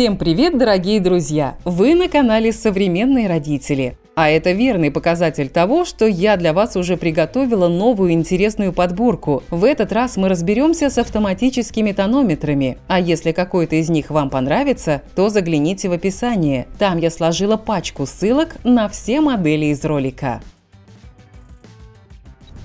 Всем привет, дорогие друзья! Вы на канале «Современные родители». А это верный показатель того, что я для вас уже приготовила новую интересную подборку. В этот раз мы разберемся с автоматическими тонометрами. А если какой-то из них вам понравится, то загляните в описание. Там я сложила пачку ссылок на все модели из ролика.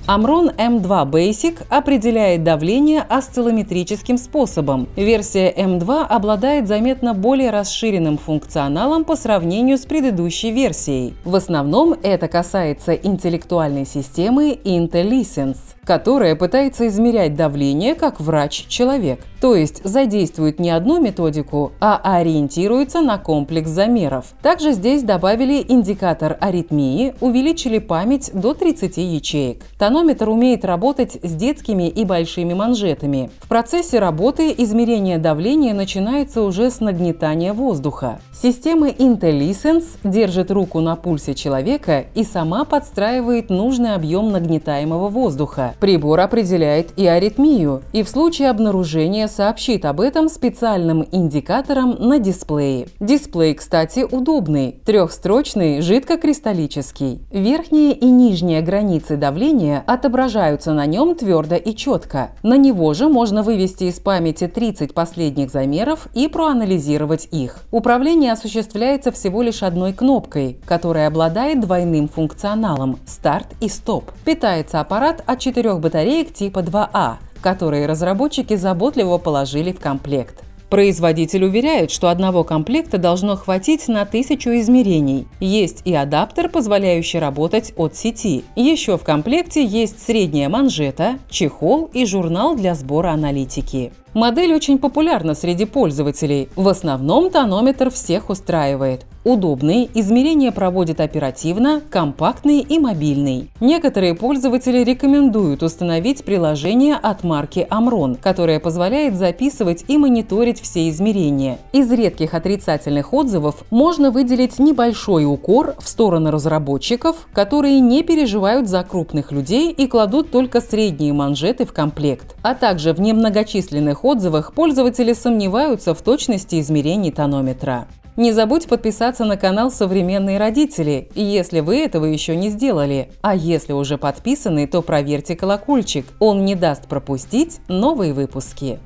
Amron M2 Basic определяет давление осциллометрическим способом. Версия M2 обладает заметно более расширенным функционалом по сравнению с предыдущей версией. В основном это касается интеллектуальной системы IntelliSense, которая пытается измерять давление как врач-человек, то есть задействует не одну методику, а ориентируется на комплекс замеров. Также здесь добавили индикатор аритмии, увеличили память до 30 ячеек. Манометр умеет работать с детскими и большими манжетами. В процессе работы измерение давления начинается уже с нагнетания воздуха. Система IntelliSense держит руку на пульсе человека и сама подстраивает нужный объем нагнетаемого воздуха. Прибор определяет и аритмию, и в случае обнаружения сообщит об этом специальным индикатором на дисплее. Дисплей, кстати, удобный – трехстрочный, жидкокристаллический. Верхняя и нижняя границы давления отображаются на нем твердо и четко. На него же можно вывести из памяти 30 последних замеров и проанализировать их. Управление осуществляется всего лишь одной кнопкой, которая обладает двойным функционалом – старт и стоп. Питается аппарат от четырех батареек типа 2А, а, которые разработчики заботливо положили в комплект. Производитель уверяет, что одного комплекта должно хватить на тысячу измерений. Есть и адаптер, позволяющий работать от сети. Еще в комплекте есть средняя манжета, чехол и журнал для сбора аналитики. Модель очень популярна среди пользователей. В основном тонометр всех устраивает. Удобный, измерения проводит оперативно, компактный и мобильный. Некоторые пользователи рекомендуют установить приложение от марки Amron, которое позволяет записывать и мониторить все измерения. Из редких отрицательных отзывов можно выделить небольшой укор в сторону разработчиков, которые не переживают за крупных людей и кладут только средние манжеты в комплект. А также в немногочисленных отзывах пользователи сомневаются в точности измерений тонометра. Не забудь подписаться на канал «Современные родители», если вы этого еще не сделали. А если уже подписаны, то проверьте колокольчик, он не даст пропустить новые выпуски.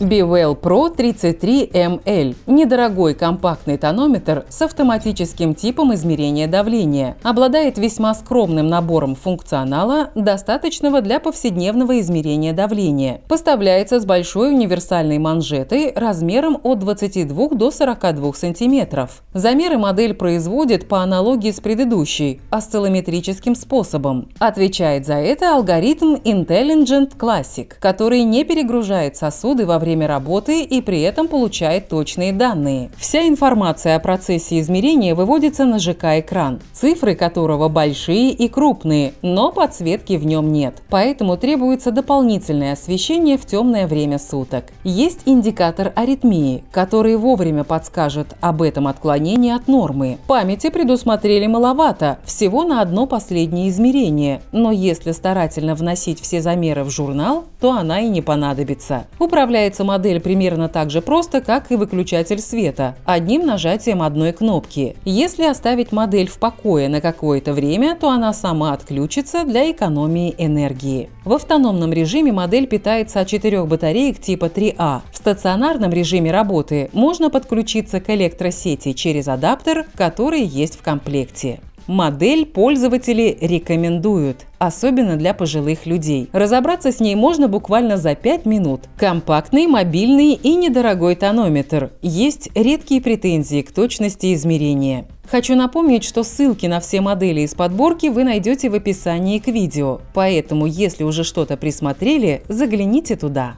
BeWell Pro 33ML – недорогой компактный тонометр с автоматическим типом измерения давления. Обладает весьма скромным набором функционала, достаточного для повседневного измерения давления. Поставляется с большой универсальной манжетой размером от 22 до 42 см. Замеры модель производит по аналогии с предыдущей – осциллометрическим способом. Отвечает за это алгоритм Intelligent Classic, который не перегружает сосуды во время время работы и при этом получает точные данные. Вся информация о процессе измерения выводится на ЖК-экран, цифры которого большие и крупные, но подсветки в нем нет. Поэтому требуется дополнительное освещение в темное время суток. Есть индикатор аритмии, который вовремя подскажет об этом отклонении от нормы. Памяти предусмотрели маловато, всего на одно последнее измерение, но если старательно вносить все замеры в журнал, то она и не понадобится. Управляет Управляется модель примерно так же просто, как и выключатель света, одним нажатием одной кнопки. Если оставить модель в покое на какое-то время, то она сама отключится для экономии энергии. В автономном режиме модель питается от четырех батареек типа 3А. В стационарном режиме работы можно подключиться к электросети через адаптер, который есть в комплекте. Модель пользователи рекомендуют, особенно для пожилых людей. Разобраться с ней можно буквально за 5 минут. Компактный, мобильный и недорогой тонометр. Есть редкие претензии к точности измерения. Хочу напомнить, что ссылки на все модели из подборки вы найдете в описании к видео, поэтому если уже что-то присмотрели, загляните туда.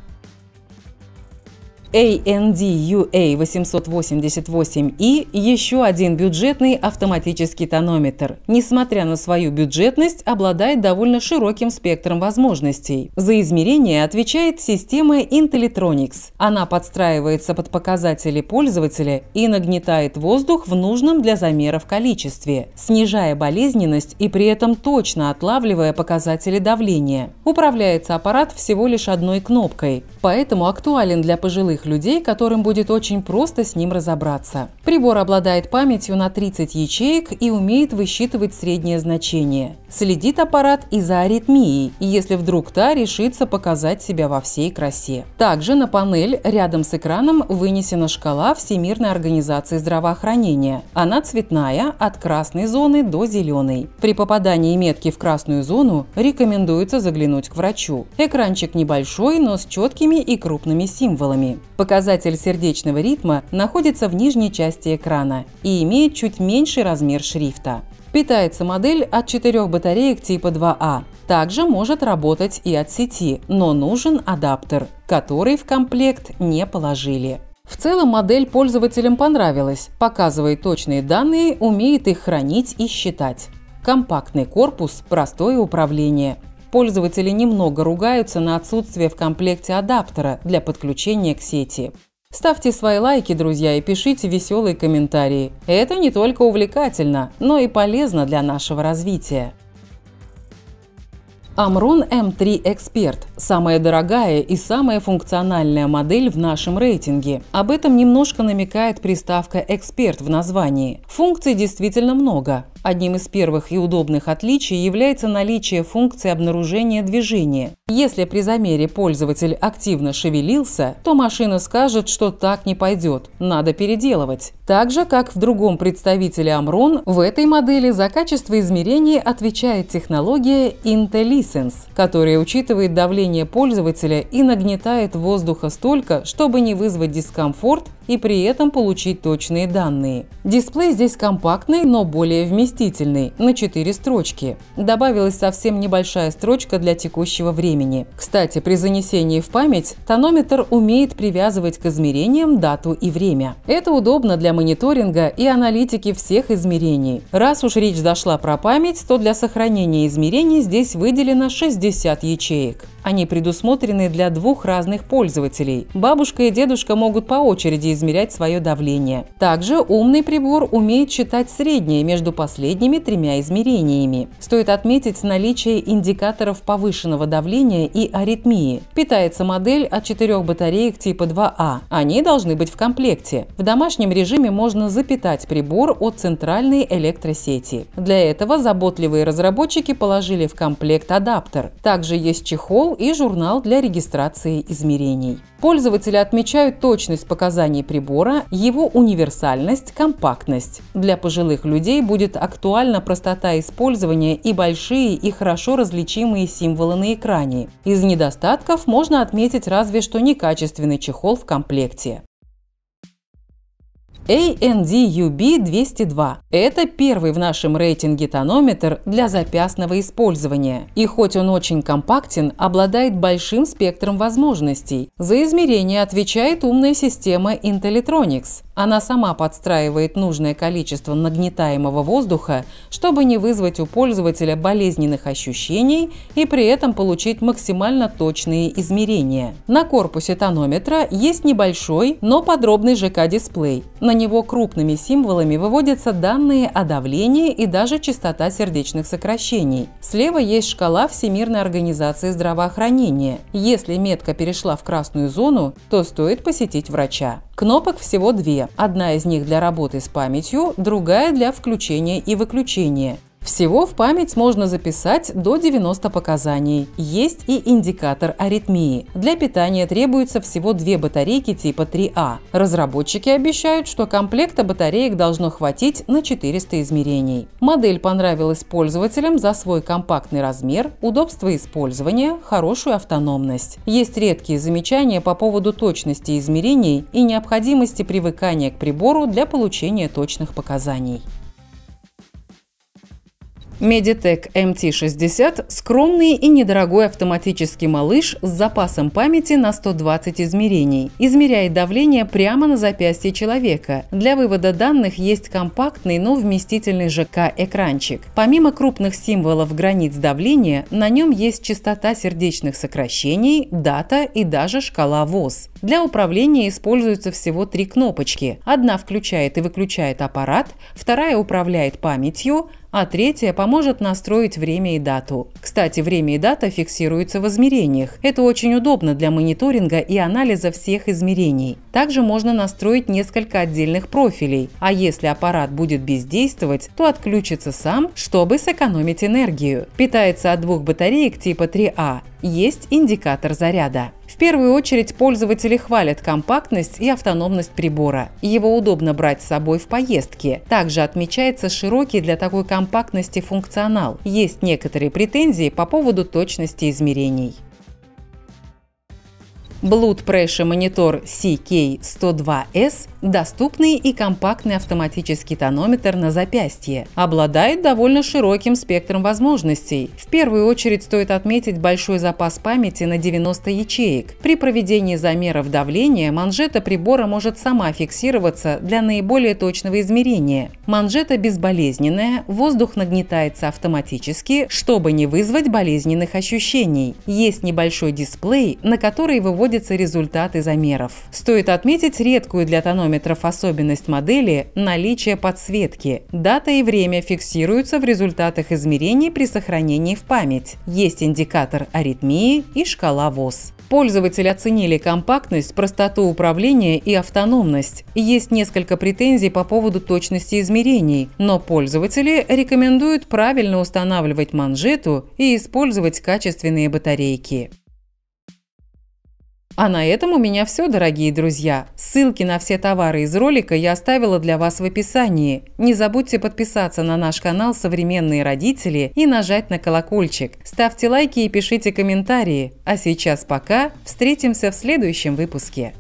AND-UA 888i еще один бюджетный автоматический тонометр. Несмотря на свою бюджетность, обладает довольно широким спектром возможностей. За измерение отвечает система Intellitronics. Она подстраивается под показатели пользователя и нагнетает воздух в нужном для замеров количестве, снижая болезненность и при этом точно отлавливая показатели давления. Управляется аппарат всего лишь одной кнопкой, поэтому актуален для пожилых молодых людей, которым будет очень просто с ним разобраться. Прибор обладает памятью на 30 ячеек и умеет высчитывать среднее значение. Следит аппарат и за аритмией, если вдруг та решится показать себя во всей красе. Также на панель рядом с экраном вынесена шкала Всемирной организации здравоохранения. Она цветная, от красной зоны до зеленой. При попадании метки в красную зону рекомендуется заглянуть к врачу. Экранчик небольшой, но с четкими и крупными символами. Показатель сердечного ритма находится в нижней части экрана и имеет чуть меньший размер шрифта. Питается модель от четырех батареек типа 2А. А. Также может работать и от сети, но нужен адаптер, который в комплект не положили. В целом модель пользователям понравилась, показывает точные данные, умеет их хранить и считать. Компактный корпус, простое управление пользователи немного ругаются на отсутствие в комплекте адаптера для подключения к сети. Ставьте свои лайки, друзья, и пишите веселые комментарии. Это не только увлекательно, но и полезно для нашего развития. Amron m 3 Expert – самая дорогая и самая функциональная модель в нашем рейтинге. Об этом немножко намекает приставка «Эксперт» в названии. Функций действительно много, Одним из первых и удобных отличий является наличие функции обнаружения движения. Если при замере пользователь активно шевелился, то машина скажет, что так не пойдет, надо переделывать. Так же, как в другом представителе Amron, в этой модели за качество измерений отвечает технология IntelliSense, которая учитывает давление пользователя и нагнетает воздуха столько, чтобы не вызвать дискомфорт и при этом получить точные данные. Дисплей здесь компактный, но более вместительный заместительный на 4 строчки. Добавилась совсем небольшая строчка для текущего времени. Кстати, при занесении в память тонометр умеет привязывать к измерениям дату и время. Это удобно для мониторинга и аналитики всех измерений. Раз уж речь зашла про память, то для сохранения измерений здесь выделено 60 ячеек. Они предусмотрены для двух разных пользователей. Бабушка и дедушка могут по очереди измерять свое давление. Также умный прибор умеет считать среднее между последними тремя измерениями. Стоит отметить наличие индикаторов повышенного давления и аритмии. Питается модель от четырех батареек типа 2А. А. Они должны быть в комплекте. В домашнем режиме можно запитать прибор от центральной электросети. Для этого заботливые разработчики положили в комплект адаптер. Также есть чехол и журнал для регистрации измерений. Пользователи отмечают точность показаний прибора, его универсальность, компактность. Для пожилых людей будет актуальна простота использования и большие и хорошо различимые символы на экране. Из недостатков можно отметить разве что некачественный чехол в комплекте. ANDUB-202 – это первый в нашем рейтинге тонометр для запястного использования. И хоть он очень компактен, обладает большим спектром возможностей. За измерение отвечает умная система Intellitronics. Она сама подстраивает нужное количество нагнетаемого воздуха, чтобы не вызвать у пользователя болезненных ощущений и при этом получить максимально точные измерения. На корпусе тонометра есть небольшой, но подробный ЖК-дисплей. На него крупными символами выводятся данные о давлении и даже частота сердечных сокращений. Слева есть шкала Всемирной организации здравоохранения. Если метка перешла в красную зону, то стоит посетить врача. Кнопок всего две. Одна из них для работы с памятью, другая для включения и выключения. Всего в память можно записать до 90 показаний. Есть и индикатор аритмии. Для питания требуется всего две батарейки типа 3А. Разработчики обещают, что комплекта батареек должно хватить на 400 измерений. Модель понравилась пользователям за свой компактный размер, удобство использования, хорошую автономность. Есть редкие замечания по поводу точности измерений и необходимости привыкания к прибору для получения точных показаний. Meditec MT60 – скромный и недорогой автоматический малыш с запасом памяти на 120 измерений. Измеряет давление прямо на запястье человека. Для вывода данных есть компактный, но вместительный ЖК-экранчик. Помимо крупных символов границ давления, на нем есть частота сердечных сокращений, дата и даже шкала ВОЗ. Для управления используются всего три кнопочки. Одна включает и выключает аппарат, вторая управляет памятью, а третья поможет настроить время и дату. Кстати, время и дата фиксируются в измерениях. Это очень удобно для мониторинга и анализа всех измерений. Также можно настроить несколько отдельных профилей, а если аппарат будет бездействовать, то отключится сам, чтобы сэкономить энергию. Питается от двух батареек типа 3А. Есть индикатор заряда. В первую очередь пользователи хвалят компактность и автономность прибора. Его удобно брать с собой в поездке. Также отмечается широкий для такой компактности функционал. Есть некоторые претензии по поводу точности измерений. Blood Pressure Monitor CK102S – доступный и компактный автоматический тонометр на запястье. Обладает довольно широким спектром возможностей. В первую очередь стоит отметить большой запас памяти на 90 ячеек. При проведении замеров давления манжета прибора может сама фиксироваться для наиболее точного измерения. Манжета безболезненная, воздух нагнетается автоматически, чтобы не вызвать болезненных ощущений. Есть небольшой дисплей, на который выводится находятся результаты замеров. Стоит отметить редкую для тонометров особенность модели – наличие подсветки. Дата и время фиксируются в результатах измерений при сохранении в память. Есть индикатор аритмии и шкала ВОЗ. Пользователи оценили компактность, простоту управления и автономность. Есть несколько претензий по поводу точности измерений, но пользователи рекомендуют правильно устанавливать манжету и использовать качественные батарейки. А на этом у меня все, дорогие друзья. Ссылки на все товары из ролика я оставила для вас в описании. Не забудьте подписаться на наш канал «Современные родители» и нажать на колокольчик. Ставьте лайки и пишите комментарии. А сейчас пока. Встретимся в следующем выпуске.